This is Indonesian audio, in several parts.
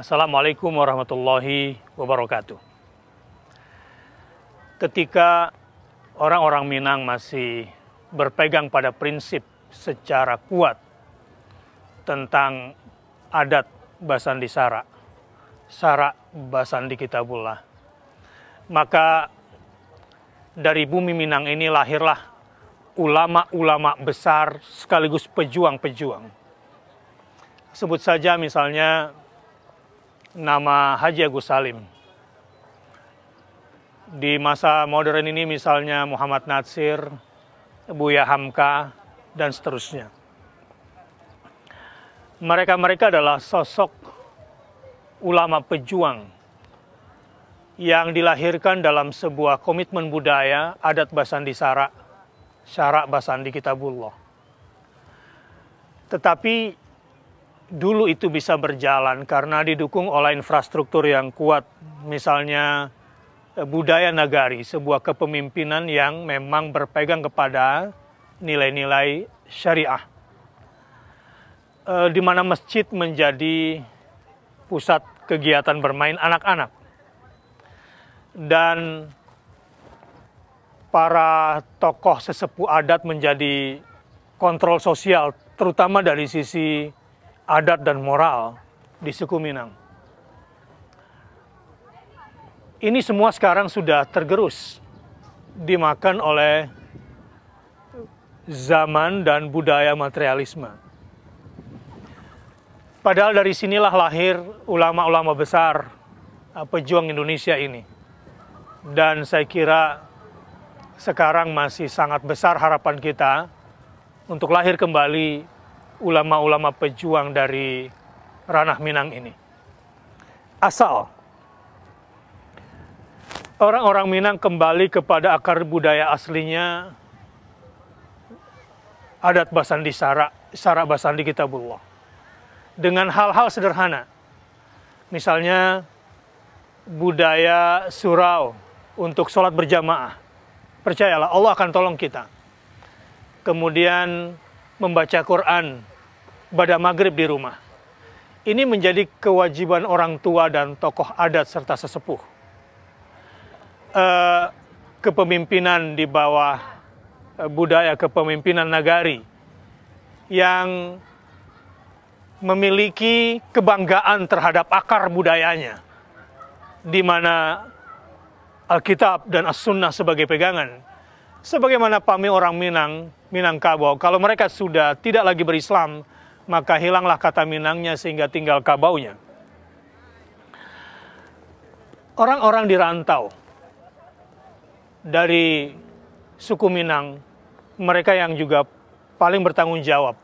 Assalamualaikum warahmatullahi wabarakatuh. Ketika orang-orang Minang masih berpegang pada prinsip secara kuat tentang adat Basandi Sara, Sara Basandi Kitabullah, maka dari bumi Minang ini lahirlah ulama-ulama besar sekaligus pejuang-pejuang. Sebut saja misalnya nama Haji Agus Salim. Di masa modern ini misalnya Muhammad Natsir, Buya Hamka, dan seterusnya. Mereka-mereka adalah sosok ulama pejuang yang dilahirkan dalam sebuah komitmen budaya adat Basandi Sarak, Syarak Basandi Kitabullah. Tetapi dulu itu bisa berjalan karena didukung oleh infrastruktur yang kuat. Misalnya eh, budaya nagari, sebuah kepemimpinan yang memang berpegang kepada nilai-nilai syariah. E, di mana masjid menjadi pusat kegiatan bermain anak-anak. Dan para tokoh sesepuh adat menjadi kontrol sosial, terutama dari sisi adat dan moral di suku Minang. Ini semua sekarang sudah tergerus, dimakan oleh zaman dan budaya materialisme. Padahal dari sinilah lahir ulama-ulama besar eh, pejuang Indonesia ini. Dan saya kira sekarang masih sangat besar harapan kita untuk lahir kembali ulama-ulama pejuang dari ranah Minang ini. Asal orang-orang Minang kembali kepada akar budaya aslinya adat Basandi Sara, Sara Basandi Kitabullah. Dengan hal-hal sederhana. Misalnya budaya surau untuk sholat berjamaah. Percayalah Allah akan tolong kita. Kemudian membaca Quran pada maghrib di rumah. Ini menjadi kewajiban orang tua dan tokoh adat serta sesepuh. E, kepemimpinan di bawah eh, budaya kepemimpinan nagari yang memiliki kebanggaan terhadap akar budayanya, di mana Alkitab dan As-Sunnah sebagai pegangan Sebagaimana pami orang Minang, Minangkabau, kalau mereka sudah tidak lagi berislam, maka hilanglah kata Minangnya sehingga tinggal Kabaunya. Orang-orang di rantau dari suku Minang, mereka yang juga paling bertanggung jawab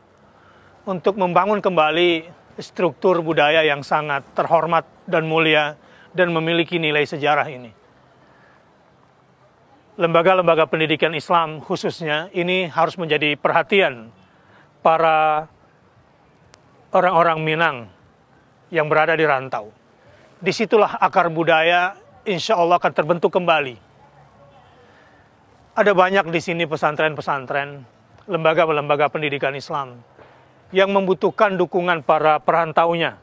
untuk membangun kembali struktur budaya yang sangat terhormat dan mulia dan memiliki nilai sejarah ini lembaga-lembaga pendidikan Islam khususnya ini harus menjadi perhatian para orang-orang Minang yang berada di rantau. Disitulah akar budaya insya Allah akan terbentuk kembali. Ada banyak di sini pesantren-pesantren, lembaga-lembaga pendidikan Islam yang membutuhkan dukungan para perantaunya,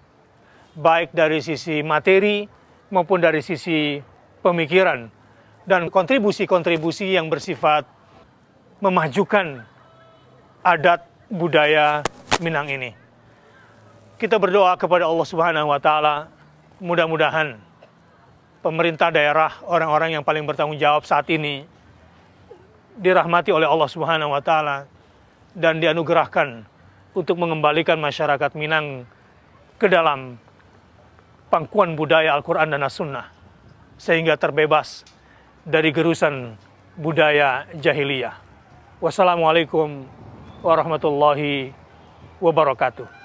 baik dari sisi materi maupun dari sisi pemikiran dan kontribusi-kontribusi yang bersifat memajukan adat budaya Minang ini. Kita berdoa kepada Allah Subhanahu wa taala, mudah-mudahan pemerintah daerah, orang-orang yang paling bertanggung jawab saat ini dirahmati oleh Allah Subhanahu wa taala dan dianugerahkan untuk mengembalikan masyarakat Minang ke dalam pangkuan budaya Al-Qur'an dan As-Sunnah sehingga terbebas dari gerusan budaya jahiliyah. Wassalamualaikum warahmatullahi wabarakatuh.